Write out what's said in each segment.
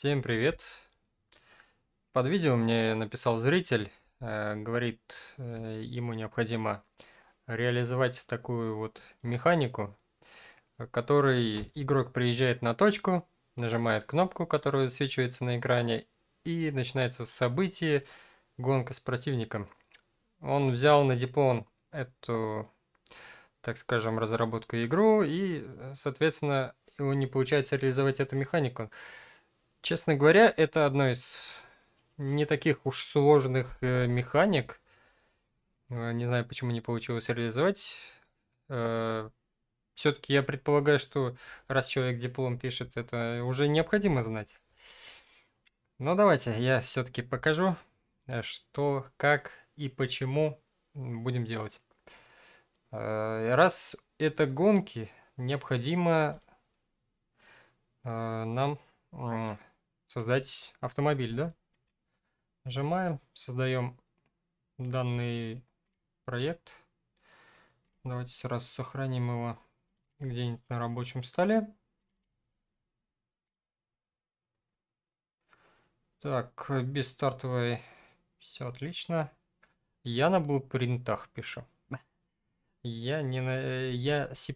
Всем привет! Под видео мне написал зритель, э, говорит, э, ему необходимо реализовать такую вот механику, который игрок приезжает на точку, нажимает кнопку, которая засвечивается на экране, и начинается событие гонка с противником. Он взял на диплом эту, так скажем, разработку игру, и, э, соответственно, его не получается реализовать эту механику. Честно говоря, это одно из не таких уж сложных э, механик. Э, не знаю, почему не получилось реализовать. Э, Все-таки я предполагаю, что раз человек диплом пишет, это уже необходимо знать. Но давайте я все-таки покажу, э, что, как и почему будем делать. Э, раз это гонки, необходимо нам создать автомобиль, да? Нажимаем, создаем данный проект. Давайте сразу сохраним его где-нибудь на рабочем столе. Так, без стартовой все отлично. Я на блупринтах пишу. Я не на... Э, я C++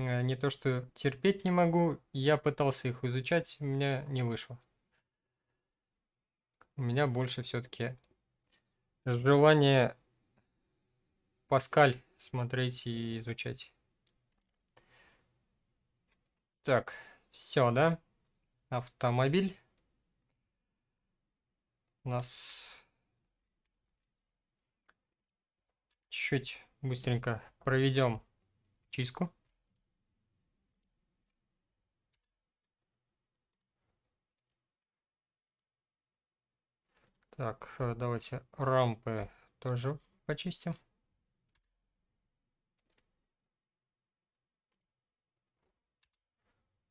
Э, не то что терпеть не могу, я пытался их изучать, у меня не вышло. У меня больше все-таки желание Паскаль смотреть и изучать. Так, все, да? Автомобиль. У нас чуть быстренько проведем чистку. Так, э, давайте рампы тоже почистим.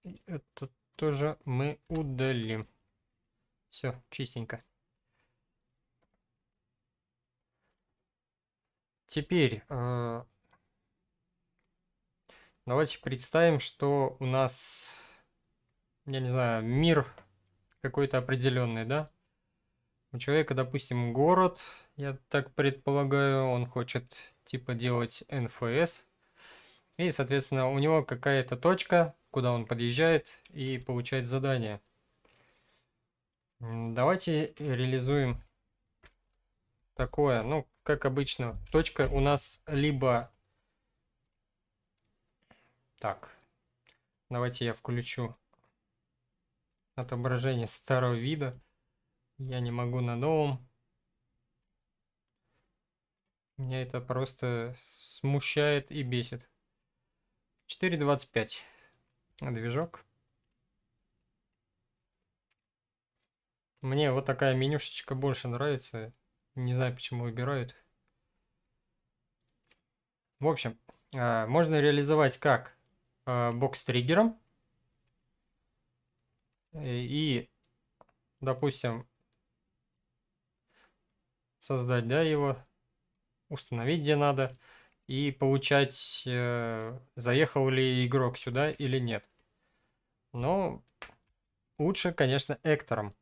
И это тоже мы удалим. Все, чистенько. Теперь э, давайте представим, что у нас, я не знаю, мир какой-то определенный, да? У человека, допустим, город, я так предполагаю, он хочет типа делать НФС. И, соответственно, у него какая-то точка, куда он подъезжает и получает задание. Давайте реализуем такое. Ну, как обычно, точка у нас либо... Так, давайте я включу отображение старого вида. Я не могу на новом. Меня это просто смущает и бесит. 4.25. Движок. Мне вот такая менюшечка больше нравится. Не знаю, почему выбирают. В общем, а, можно реализовать как а, бокс триггером. И, допустим, создать, да, его, установить где надо и получать, э, заехал ли игрок сюда или нет. Но лучше, конечно, эктором.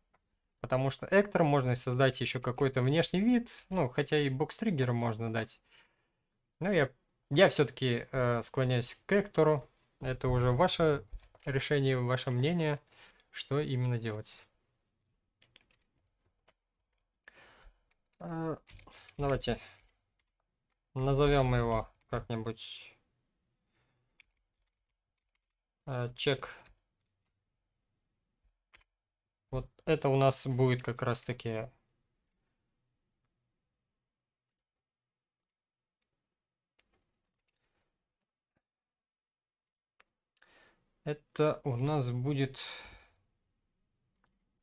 Потому что эктором можно создать еще какой-то внешний вид, ну, хотя и бокс-триггер можно дать. Но я, я все-таки э, склоняюсь к эктору. Это уже ваше решение, ваше мнение, что именно делать. давайте назовем его как-нибудь э, чек. Вот это у нас будет как раз таки Это у нас будет...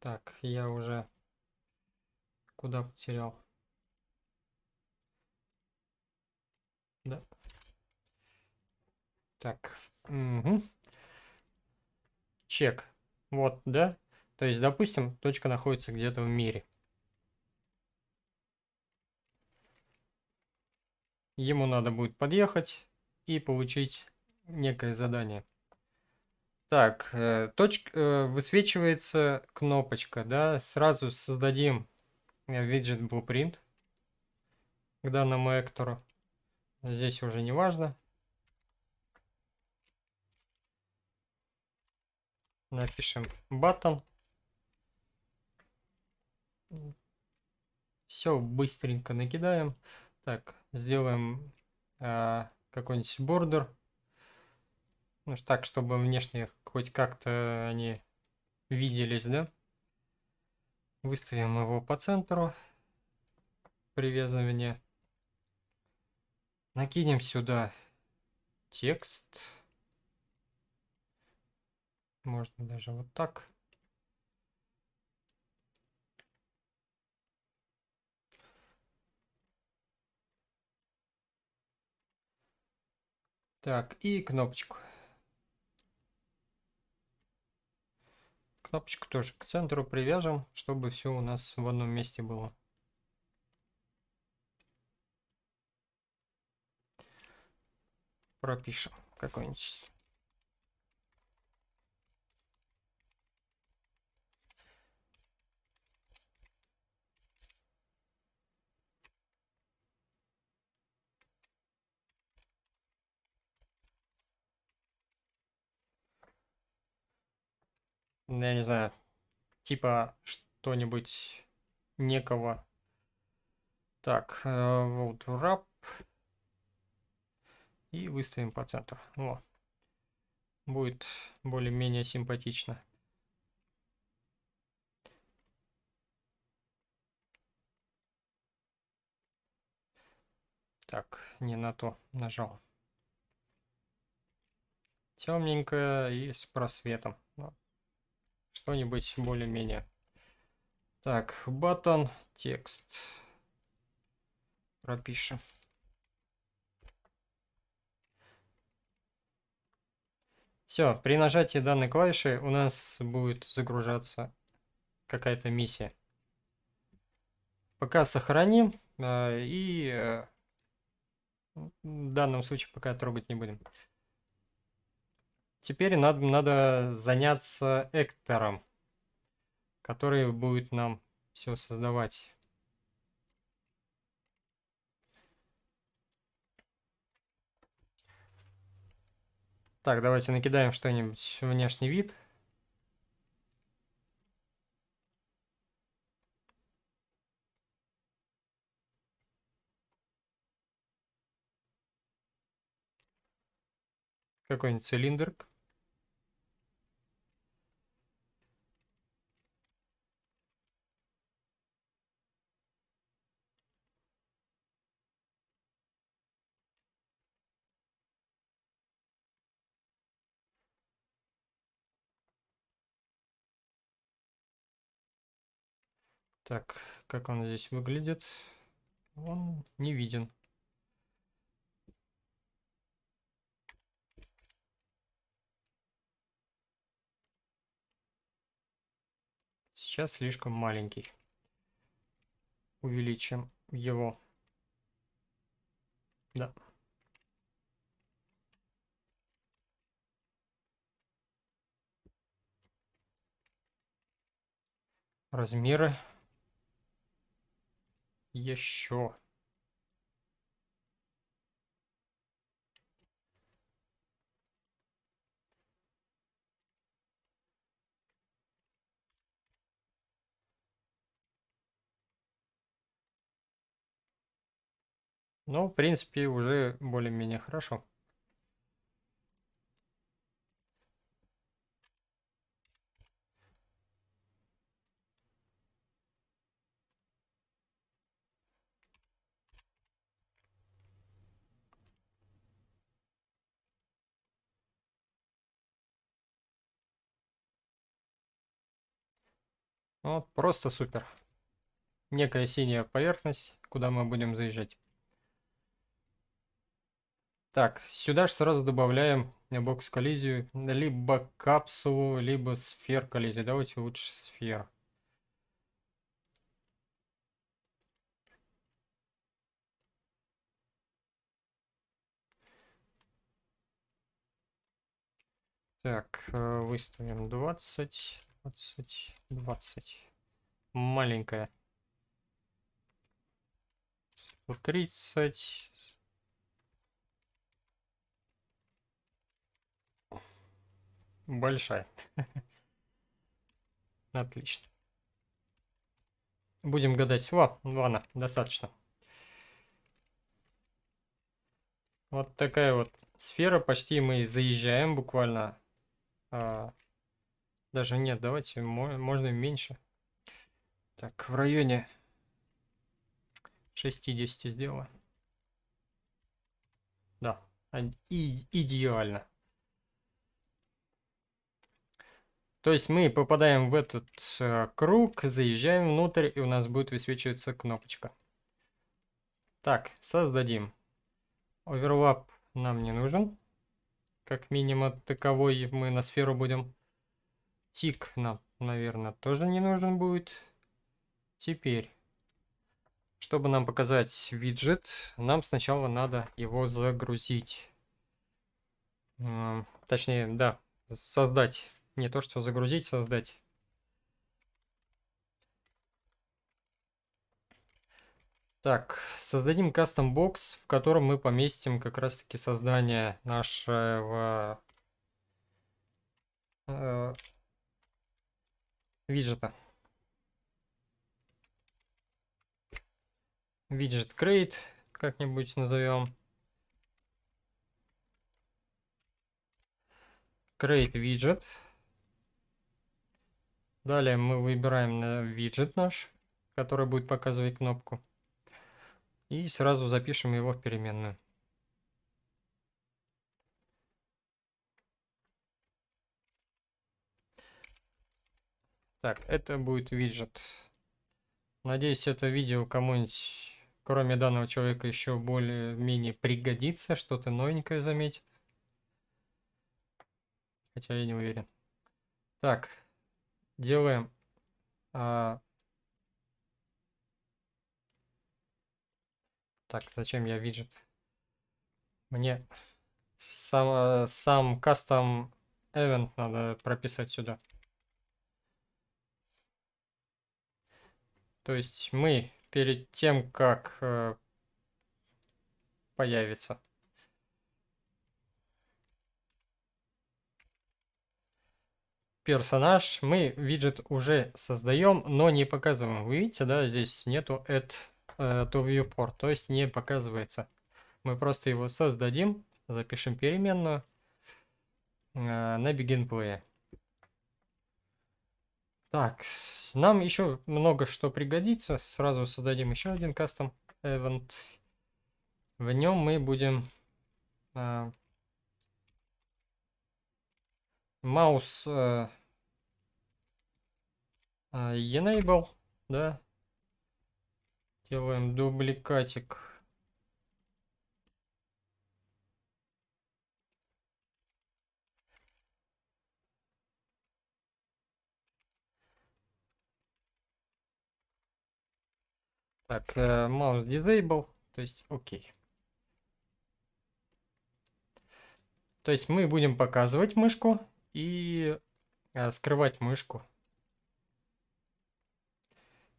Так, я уже куда потерял? Да. Так. Угу. Чек. Вот, да? То есть, допустим, точка находится где-то в мире. Ему надо будет подъехать и получить некое задание. Так, э, точка, э, высвечивается кнопочка, да, сразу создадим э, виджет Blueprint к данному эктору. Здесь уже не важно. Напишем button. Все быстренько накидаем. Так, сделаем э, какой-нибудь бордер. Ну, так, чтобы внешне хоть как-то они виделись, да? Выставим его по центру Привязывание. Накинем сюда текст. Можно даже вот так. Так, и кнопочку. Кнопочку тоже к центру привяжем, чтобы все у нас в одном месте было. пропишем какой-нибудь. Ну, я не знаю, типа что-нибудь некого. Так, э, вот wrap и выставим по центру. Во. Будет более-менее симпатично. Так, не на то нажал. Темненько и с просветом. Что-нибудь более-менее. Так, батон, текст пропишем. Все, при нажатии данной клавиши у нас будет загружаться какая-то миссия. Пока сохраним э, и э, в данном случае пока трогать не будем. Теперь надо, надо заняться Эктором, который будет нам все создавать. Так, давайте накидаем что-нибудь внешний вид. Какой-нибудь цилиндрик. Так, как он здесь выглядит? Он не виден. Сейчас слишком маленький. Увеличим его. Да. Размеры еще. Ну, в принципе, уже более-менее хорошо. Вот, ну, просто супер. Некая синяя поверхность, куда мы будем заезжать. Так, сюда же сразу добавляем бокс-коллизию, либо капсулу, либо сфер-коллизию. Давайте лучше сфер. Так, э, выставим 20. 20, 20. Маленькая. 130. Большая. Отлично. Будем гадать. Во, ладно, достаточно. Вот такая вот сфера. Почти мы заезжаем буквально. А, даже нет, давайте можно меньше. Так, в районе 60 сделаю. Да, и, идеально. То есть мы попадаем в этот э, круг, заезжаем внутрь, и у нас будет высвечиваться кнопочка. Так, создадим. Оверлап нам не нужен. Как минимум таковой мы на сферу будем Тик нам, наверное, тоже не нужен будет. Теперь, чтобы нам показать виджет, нам сначала надо его загрузить. Точнее, да, создать. Не то, что загрузить, создать. Так, создадим кастом бокс, в котором мы поместим как раз таки создание нашего э, виджета. Виджет create как-нибудь назовем. Create виджет. Далее мы выбираем виджет наш, который будет показывать кнопку. И сразу запишем его в переменную. Так, это будет виджет. Надеюсь, это видео кому-нибудь, кроме данного человека, еще более-менее пригодится, что-то новенькое заметит. Хотя я не уверен. Так, делаем... А... Так, зачем я виджет? Мне сам, э, сам custom event надо прописать сюда. То есть мы перед тем, как э, появится. персонаж, мы виджет уже создаем, но не показываем. Вы видите, да, здесь нету add э, viewport, то есть не показывается. Мы просто его создадим, запишем переменную э, на begin play. Так, нам еще много что пригодится. Сразу создадим еще один кастом event. В нем мы будем э, mouse э, э enable, да. Делаем дубликатик. Так, э, mouse disable, то есть окей. То есть мы будем показывать мышку и э, скрывать мышку.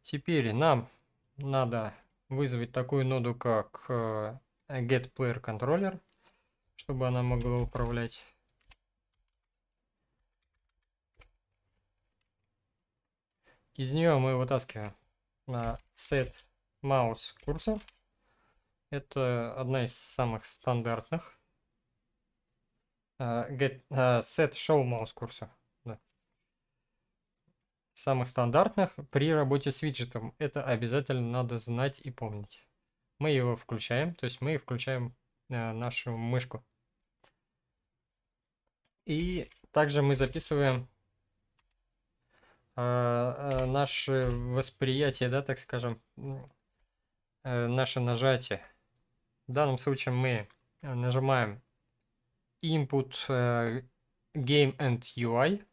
Теперь нам надо вызвать такую ноду, как э, getPlayerController, чтобы она могла управлять. Из нее мы вытаскиваем на set Маус курсор. Это одна из самых стандартных. Uh, get, uh, set show mouse курсор. Да. Самых стандартных при работе с виджетом. Это обязательно надо знать и помнить. Мы его включаем, то есть мы включаем uh, нашу мышку. И также мы записываем а, а, наше восприятие, да, так скажем, Э, наше нажатие. В данном случае мы э, нажимаем Input э, Game and UI.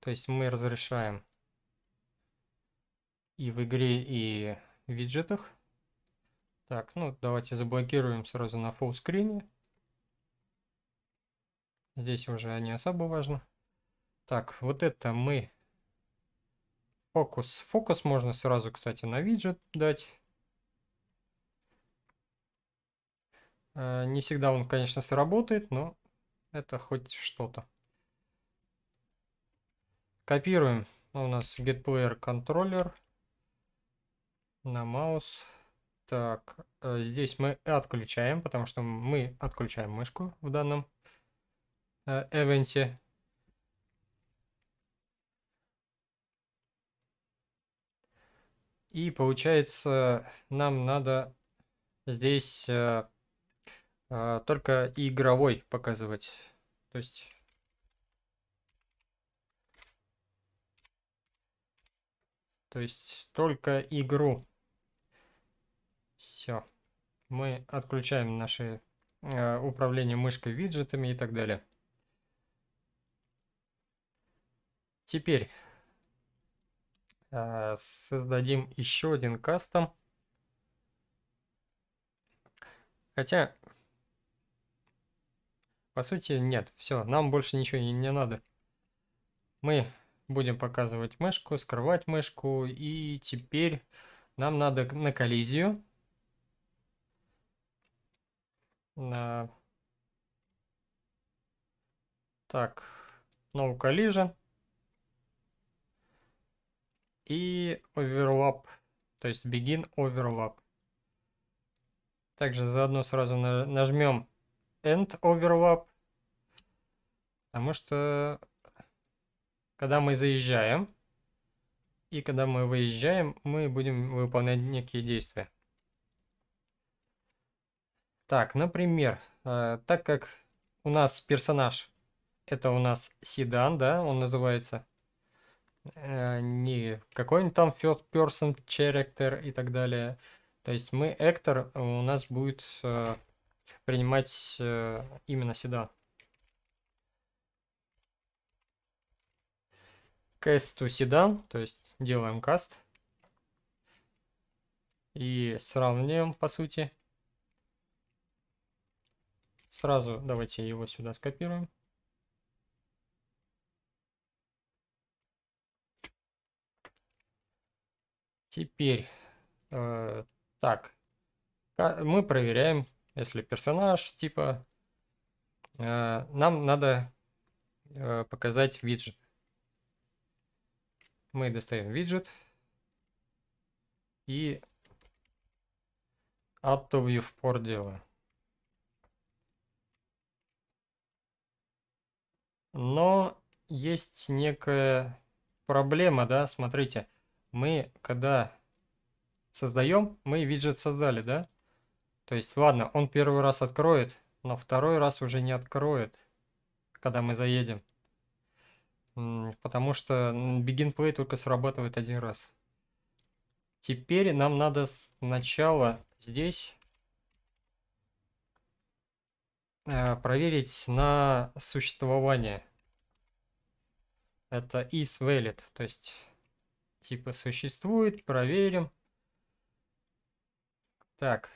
То есть мы разрешаем и в игре, и в виджетах. Так, ну давайте заблокируем сразу на full фуллскрине. Здесь уже не особо важно. Так, вот это мы. Фокус. Фокус можно сразу, кстати, на виджет дать. Э, не всегда он, конечно, сработает, но это хоть что-то. Копируем. Ну, у нас getPlayer контроллер на маус. Так, э, здесь мы отключаем, потому что мы отключаем мышку в данном э, эвенте. И получается, нам надо здесь э, только игровой показывать. То есть... То есть только игру. Все. Мы отключаем наши э, управление мышкой виджетами и так далее. Теперь э, создадим еще один кастом. Хотя по сути, нет, все, нам больше ничего не, не надо. Мы будем показывать мышку, скрывать мышку, и теперь нам надо на коллизию. На... Так, no collision. И overlap, то есть begin overlap. Также заодно сразу нажмем end overlap, потому что когда мы заезжаем и когда мы выезжаем, мы будем выполнять некие действия. Так, например, э, так как у нас персонаж, это у нас седан, да, он называется, э, не какой-нибудь там third person character и так далее. То есть мы actor, у нас будет э, принимать э, именно сюда. Cast to sedan, то есть делаем каст. И сравниваем, по сути. Сразу давайте его сюда скопируем. Теперь, э, так, мы проверяем если персонаж типа, э, нам надо э, показать виджет. Мы достаем виджет и add в viewport делаем. Но есть некая проблема, да, смотрите, мы когда создаем, мы виджет создали, да, то есть, ладно, он первый раз откроет, но второй раз уже не откроет, когда мы заедем. Потому что begin play только срабатывает один раз. Теперь нам надо сначала здесь э, проверить на существование. Это is valid, то есть типа существует, проверим. Так,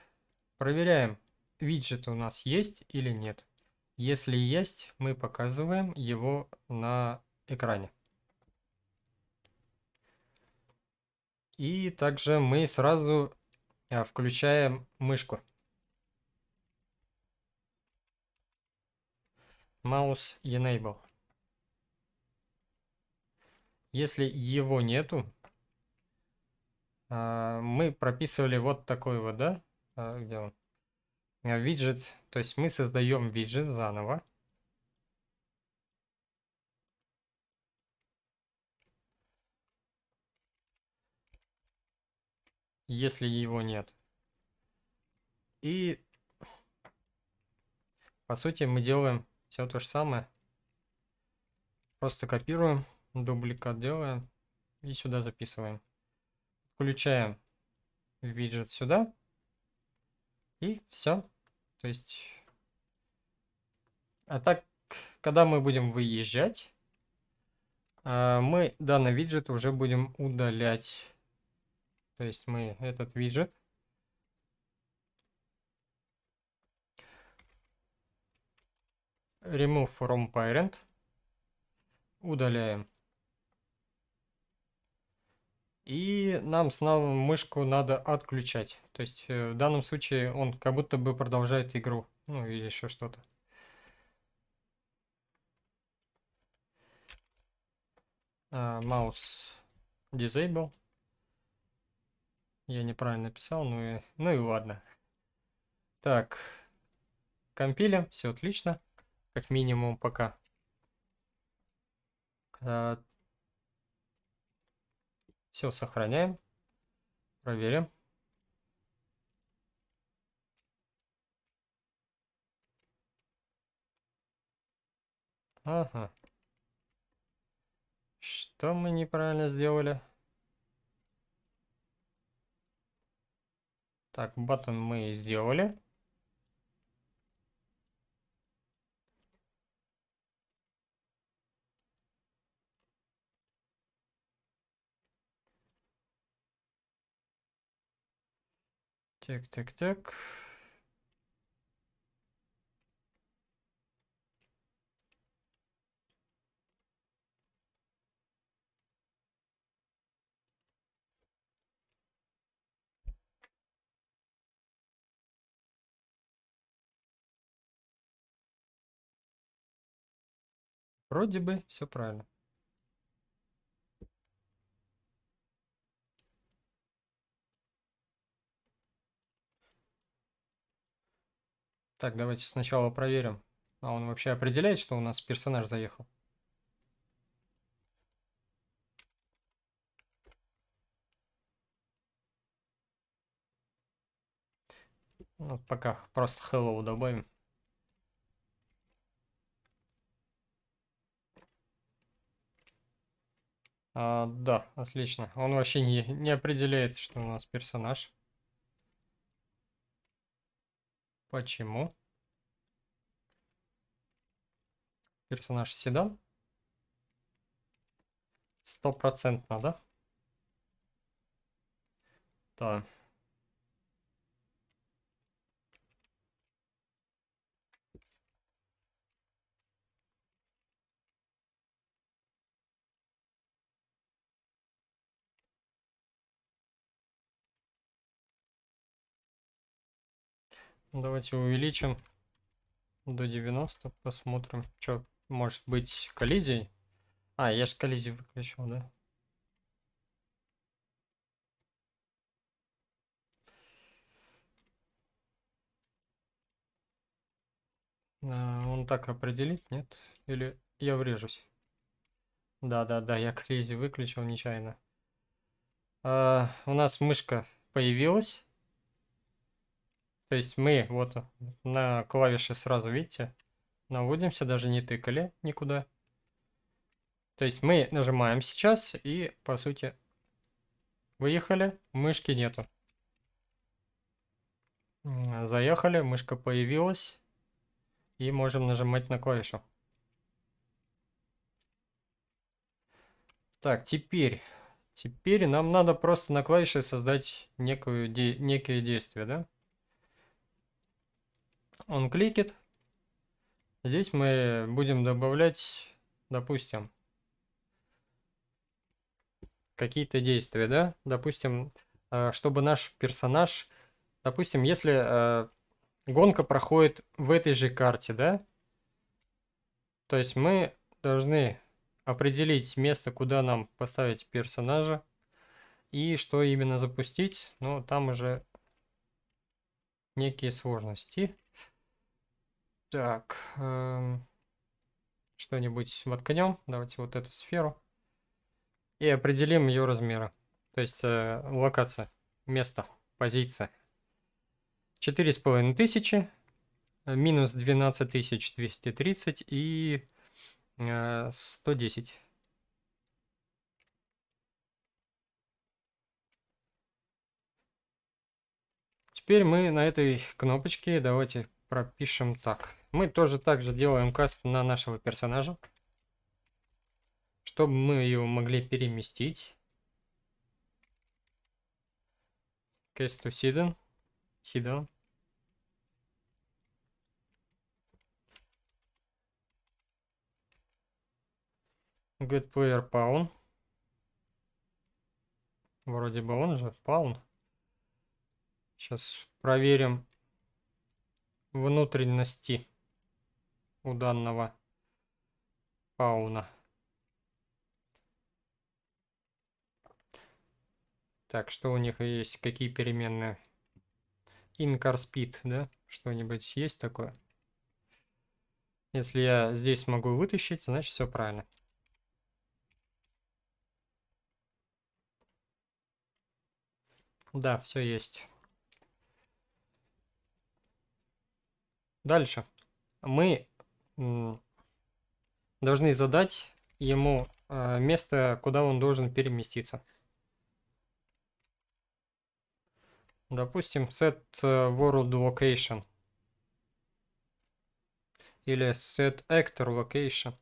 Проверяем, виджет у нас есть или нет. Если есть, мы показываем его на экране. И также мы сразу а, включаем мышку. Mouse Enable. Если его нету, а, мы прописывали вот такой вот, да, а, где он? А, виджет. То есть мы создаем виджет заново. Если его нет. И по сути мы делаем все то же самое. Просто копируем, дубликат делаем и сюда записываем. Включаем виджет сюда. И все. То есть... А так, когда мы будем выезжать, а, мы данный виджет уже будем удалять. То есть мы этот виджет remove from parent удаляем. И нам снова мышку надо отключать. То есть э, в данном случае он как будто бы продолжает игру. Ну или еще что-то. А, маус uh, disable. Я неправильно написал, ну и, ну и ладно. Так, компилим, все отлично, как минимум пока. Uh, все сохраняем. Проверим. Ага. Что мы неправильно сделали? Так, батон мы сделали. Так, так, так. Вроде бы все правильно. Так, давайте сначала проверим. А он вообще определяет, что у нас персонаж заехал? Ну, пока просто hello добавим. А, да, отлично. Он вообще не, не определяет, что у нас персонаж. Почему? Персонаж седан. Стопроцентно, да? Да. Давайте увеличим до 90, посмотрим. Что, может быть коллизией? А, я же коллизию выключил, да? А, он так определить нет? Или я врежусь? Да-да-да, я коллизию выключил нечаянно. А, у нас мышка появилась. То есть мы вот на клавиши сразу, видите, наводимся, даже не тыкали никуда. То есть мы нажимаем сейчас и, по сути, выехали, мышки нету. Заехали, мышка появилась. И можем нажимать на клавишу. Так, теперь... Теперь нам надо просто на клавише создать некую де некие действия, да? он кликит. Здесь мы будем добавлять, допустим, какие-то действия, да? Допустим, э, чтобы наш персонаж, допустим, если э, гонка проходит в этой же карте, да? То есть мы должны определить место, куда нам поставить персонажа и что именно запустить. Но там уже некие сложности. Так. Эм, Что-нибудь воткнем. Давайте вот эту сферу. И определим ее размеры. То есть э, локация, место, позиция. 4500, э, минус 12230 и э, 110. Теперь мы на этой кнопочке давайте пропишем так. Мы тоже также делаем каст на нашего персонажа, чтобы мы его могли переместить. Каст у Sidon. Sidon. Good player pawn. Вроде бы он же, паун. Сейчас проверим внутренности у данного фауна. Так, что у них есть? Какие переменные? Incar speed, да? Что-нибудь есть такое? Если я здесь могу вытащить, значит все правильно. Да, все есть. Дальше. Мы должны задать ему э, место, куда он должен переместиться. Допустим, set э, world location. Или set actor location.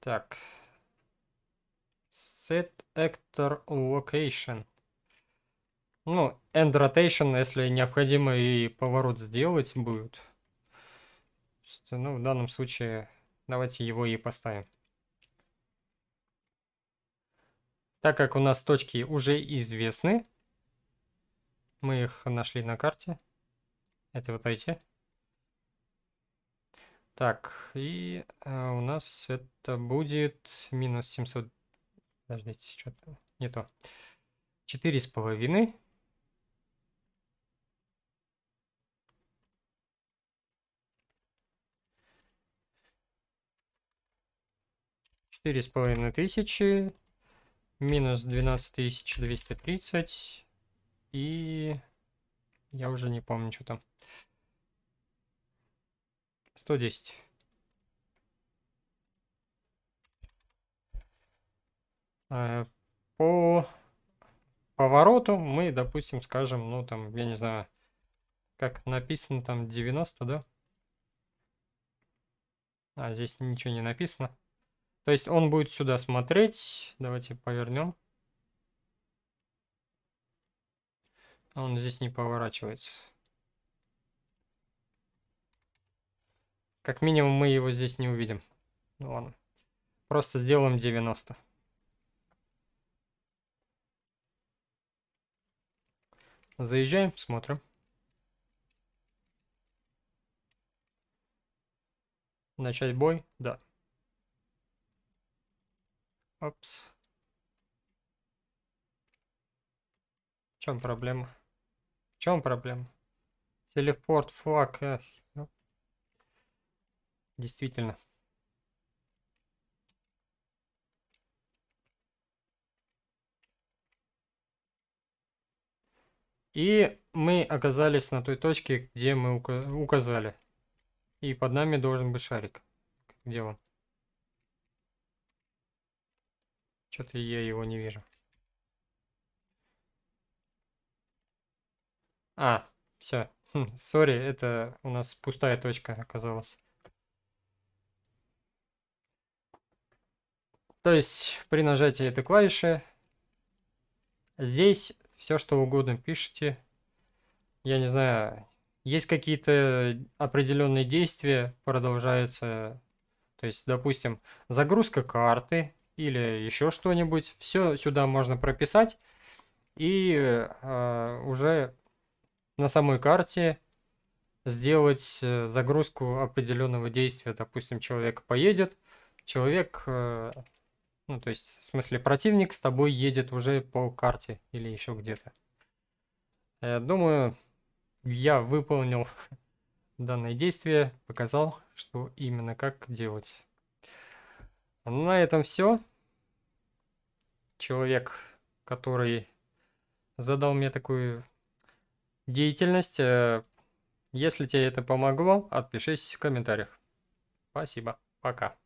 Так, Set Actor Location. Ну, End Rotation, если необходимо и поворот сделать будет. Ну, в данном случае давайте его и поставим. Так как у нас точки уже известны, мы их нашли на карте. Это вот эти. Так, и э, у нас это будет минус 700 Подождите, что-то не то. Четыре с половиной. Четыре с половиной тысячи. Минус двенадцать тысяч двести тридцать. И я уже не помню, что там. Сто десять. Э, по повороту мы, допустим, скажем, ну там, я не знаю, как написано там 90, да? А здесь ничего не написано. То есть он будет сюда смотреть. Давайте повернем. Он здесь не поворачивается. Как минимум мы его здесь не увидим. Ну ладно. Просто сделаем 90. Заезжаем, смотрим. Начать бой? Да. Опс. В чем проблема? В чем проблема? Телепорт, флаг. Эх. Действительно. И мы оказались на той точке, где мы указали. И под нами должен быть шарик. Где он? Что-то я его не вижу. А, все. Хм, сори, это у нас пустая точка оказалась. То есть при нажатии этой клавиши здесь все что угодно пишите. Я не знаю, есть какие-то определенные действия продолжаются. То есть, допустим, загрузка карты или еще что-нибудь. Все сюда можно прописать. И э, уже на самой карте сделать э, загрузку определенного действия. Допустим, человек поедет, человек э, ну, то есть, в смысле, противник с тобой едет уже по карте или еще где-то. Я э, думаю, я выполнил данное действие, показал, что именно как делать. На этом все. Человек, который задал мне такую деятельность, э, если тебе это помогло, отпишись в комментариях. Спасибо, пока.